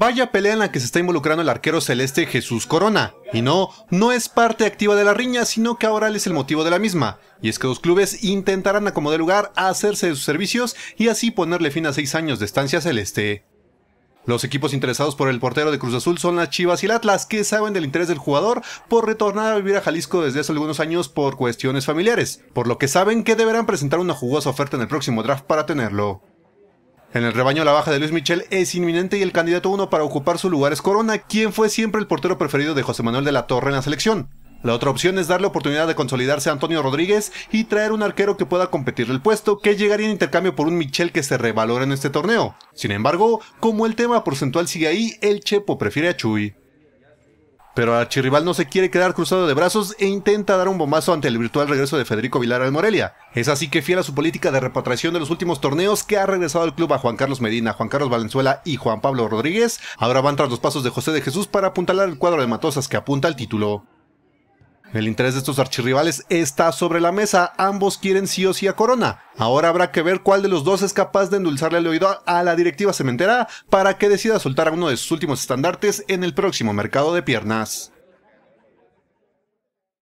Vaya pelea en la que se está involucrando el arquero celeste Jesús Corona. Y no, no es parte activa de la riña, sino que ahora él es el motivo de la misma. Y es que los clubes intentarán acomodar lugar a hacerse de sus servicios y así ponerle fin a seis años de estancia celeste. Los equipos interesados por el portero de Cruz Azul son las Chivas y el Atlas, que saben del interés del jugador por retornar a vivir a Jalisco desde hace algunos años por cuestiones familiares, por lo que saben que deberán presentar una jugosa oferta en el próximo draft para tenerlo. En el rebaño la baja de Luis Michel es inminente y el candidato uno para ocupar su lugar es Corona, quien fue siempre el portero preferido de José Manuel de la Torre en la selección. La otra opción es darle oportunidad de consolidarse a Antonio Rodríguez y traer un arquero que pueda competir el puesto, que llegaría en intercambio por un Michel que se revalora en este torneo. Sin embargo, como el tema porcentual sigue ahí, el Chepo prefiere a Chuy. Pero Archirrival no se quiere quedar cruzado de brazos e intenta dar un bombazo ante el virtual regreso de Federico Vilar al Morelia. Es así que fiel a su política de repatriación de los últimos torneos que ha regresado al club a Juan Carlos Medina, Juan Carlos Valenzuela y Juan Pablo Rodríguez, ahora van tras los pasos de José de Jesús para apuntalar el cuadro de Matosas que apunta al título. El interés de estos archirrivales está sobre la mesa, ambos quieren sí o sí a Corona. Ahora habrá que ver cuál de los dos es capaz de endulzarle el oído a la directiva cementera para que decida soltar a uno de sus últimos estandartes en el próximo mercado de piernas.